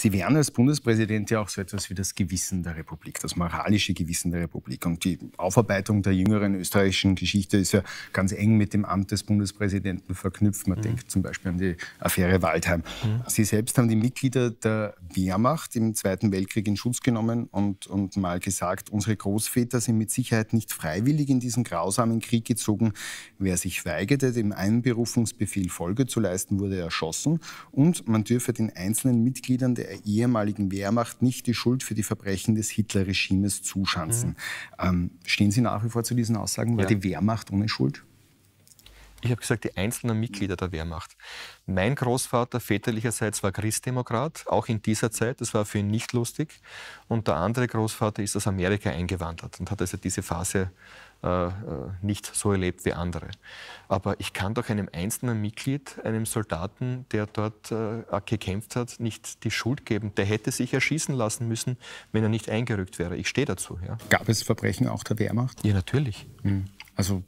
Sie wären als Bundespräsident ja auch so etwas wie das Gewissen der Republik, das moralische Gewissen der Republik. Und die Aufarbeitung der jüngeren österreichischen Geschichte ist ja ganz eng mit dem Amt des Bundespräsidenten verknüpft. Man mhm. denkt zum Beispiel an die Affäre Waldheim. Mhm. Sie selbst haben die Mitglieder der Wehrmacht im Zweiten Weltkrieg in Schutz genommen und, und mal gesagt, unsere Großväter sind mit Sicherheit nicht freiwillig in diesen grausamen Krieg gezogen. Wer sich weigerte, dem Einberufungsbefehl Folge zu leisten, wurde erschossen. Und man dürfe den einzelnen Mitgliedern der der ehemaligen Wehrmacht nicht die Schuld für die Verbrechen des Hitler-Regimes zuschanzen. Mhm. Ähm, stehen Sie nach wie vor zu diesen Aussagen? War ja. die Wehrmacht ohne Schuld? Ich habe gesagt, die einzelnen Mitglieder der Wehrmacht. Mein Großvater väterlicherseits war Christdemokrat, auch in dieser Zeit. Das war für ihn nicht lustig. Und der andere Großvater ist aus Amerika eingewandert und hat also diese Phase äh, äh nicht so erlebt wie andere. Aber ich kann doch einem einzelnen Mitglied, einem Soldaten, der dort äh, gekämpft hat, nicht die Schuld geben. Der hätte sich erschießen lassen müssen, wenn er nicht eingerückt wäre. Ich stehe dazu. Ja. Gab es Verbrechen auch der Wehrmacht? Ja, natürlich. Hm. Also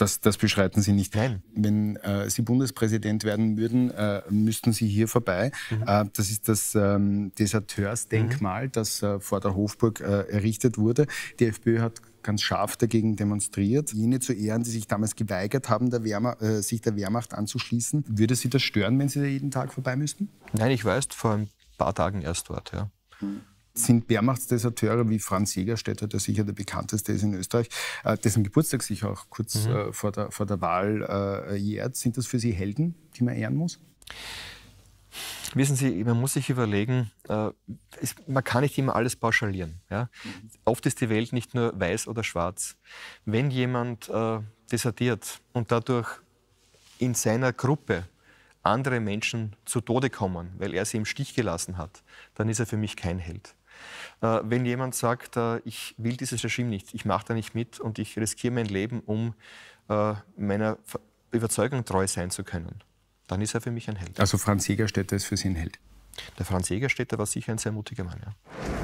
das, das beschreiten Sie nicht. Nein. Wenn äh, Sie Bundespräsident werden würden, äh, müssten Sie hier vorbei. Mhm. Äh, das ist das ähm, Deserteursdenkmal, mhm. das äh, vor der Hofburg äh, errichtet wurde. Die FPÖ hat ganz scharf dagegen demonstriert, jene zu ehren, die sich damals geweigert haben, der Wehrmacht, äh, sich der Wehrmacht anzuschließen. Würde Sie das stören, wenn Sie da jeden Tag vorbei müssten? Nein, ich weiß vor ein paar Tagen erst dort. Ja. Mhm sind Wehrmachtsdeserteure wie Franz Jägerstätter, der sicher der bekannteste ist in Österreich, äh, dessen Geburtstag sich auch kurz mhm. Äh, vor, der, vor der Wahl äh, jährt. Sind das für Sie Helden, die man ehren muss? Wissen Sie, man muss sich überlegen, äh, es, man kann nicht immer alles pauschalieren. Ja? Mhm. Oft ist die Welt nicht nur weiß oder schwarz. Wenn jemand äh, desertiert und dadurch in seiner Gruppe andere Menschen zu Tode kommen, weil er sie im Stich gelassen hat, dann ist er für mich kein Held. Äh, wenn jemand sagt, äh, ich will dieses Regime nicht, ich mache da nicht mit und ich riskiere mein Leben, um äh, meiner Überzeugung treu sein zu können, dann ist er für mich ein Held. Also Franz Jägerstätter ist für Sie ein Held? Der Franz Jägerstätter war sicher ein sehr mutiger Mann. Ja.